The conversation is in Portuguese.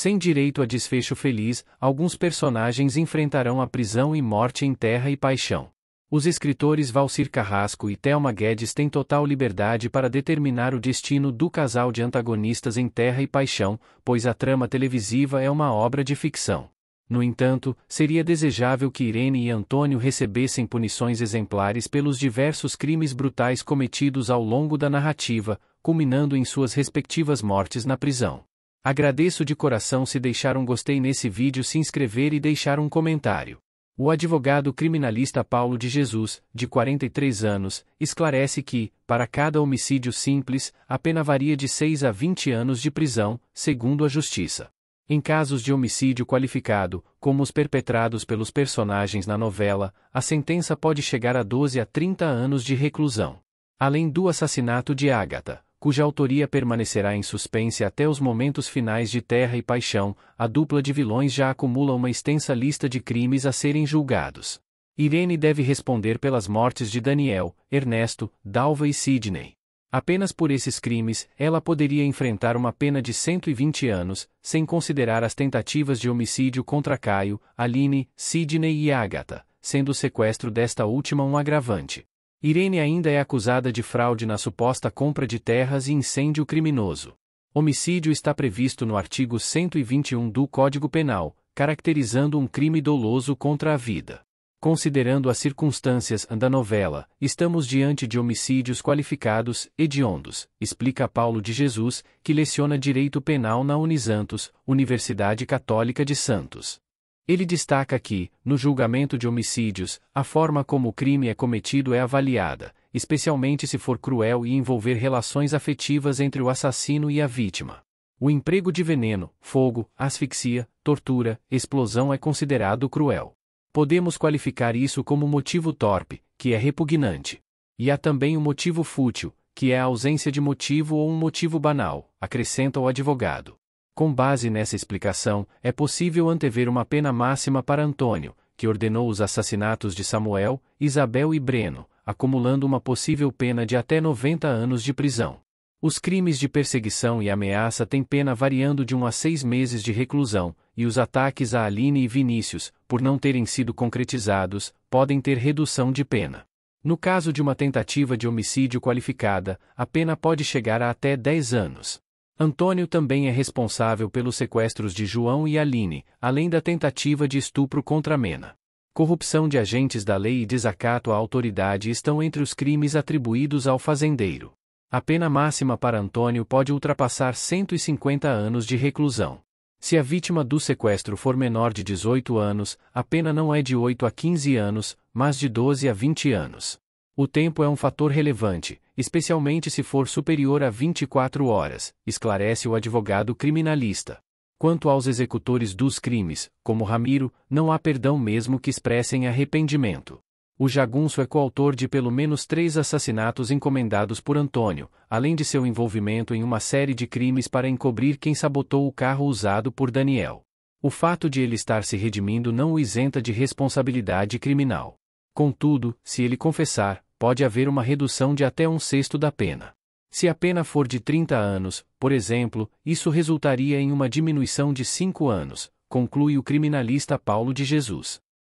Sem direito a desfecho feliz, alguns personagens enfrentarão a prisão e morte em Terra e Paixão. Os escritores Valcir Carrasco e Thelma Guedes têm total liberdade para determinar o destino do casal de antagonistas em Terra e Paixão, pois a trama televisiva é uma obra de ficção. No entanto, seria desejável que Irene e Antônio recebessem punições exemplares pelos diversos crimes brutais cometidos ao longo da narrativa, culminando em suas respectivas mortes na prisão. Agradeço de coração se deixar um gostei nesse vídeo, se inscrever e deixar um comentário. O advogado criminalista Paulo de Jesus, de 43 anos, esclarece que, para cada homicídio simples, a pena varia de 6 a 20 anos de prisão, segundo a Justiça. Em casos de homicídio qualificado, como os perpetrados pelos personagens na novela, a sentença pode chegar a 12 a 30 anos de reclusão. Além do assassinato de Ágata, cuja autoria permanecerá em suspense até os momentos finais de Terra e Paixão, a dupla de vilões já acumula uma extensa lista de crimes a serem julgados. Irene deve responder pelas mortes de Daniel, Ernesto, Dalva e Sidney. Apenas por esses crimes, ela poderia enfrentar uma pena de 120 anos, sem considerar as tentativas de homicídio contra Caio, Aline, Sidney e Agatha, sendo o sequestro desta última um agravante. Irene ainda é acusada de fraude na suposta compra de terras e incêndio criminoso. Homicídio está previsto no artigo 121 do Código Penal, caracterizando um crime doloso contra a vida. Considerando as circunstâncias da novela, estamos diante de homicídios qualificados, hediondos, explica Paulo de Jesus, que leciona Direito Penal na Unisantos, Universidade Católica de Santos. Ele destaca que, no julgamento de homicídios, a forma como o crime é cometido é avaliada, especialmente se for cruel e envolver relações afetivas entre o assassino e a vítima. O emprego de veneno, fogo, asfixia, tortura, explosão é considerado cruel. Podemos qualificar isso como motivo torpe, que é repugnante. E há também o motivo fútil, que é a ausência de motivo ou um motivo banal, acrescenta o advogado. Com base nessa explicação, é possível antever uma pena máxima para Antônio, que ordenou os assassinatos de Samuel, Isabel e Breno, acumulando uma possível pena de até 90 anos de prisão. Os crimes de perseguição e ameaça têm pena variando de um a seis meses de reclusão, e os ataques a Aline e Vinícius, por não terem sido concretizados, podem ter redução de pena. No caso de uma tentativa de homicídio qualificada, a pena pode chegar a até 10 anos. Antônio também é responsável pelos sequestros de João e Aline, além da tentativa de estupro contra Mena. Corrupção de agentes da lei e desacato à autoridade estão entre os crimes atribuídos ao fazendeiro. A pena máxima para Antônio pode ultrapassar 150 anos de reclusão. Se a vítima do sequestro for menor de 18 anos, a pena não é de 8 a 15 anos, mas de 12 a 20 anos. O tempo é um fator relevante, especialmente se for superior a 24 horas, esclarece o advogado criminalista. Quanto aos executores dos crimes, como Ramiro, não há perdão mesmo que expressem arrependimento. O jagunço é coautor de pelo menos três assassinatos encomendados por Antônio, além de seu envolvimento em uma série de crimes para encobrir quem sabotou o carro usado por Daniel. O fato de ele estar se redimindo não o isenta de responsabilidade criminal. Contudo, se ele confessar, pode haver uma redução de até um sexto da pena. Se a pena for de 30 anos, por exemplo, isso resultaria em uma diminuição de 5 anos, conclui o criminalista Paulo de Jesus.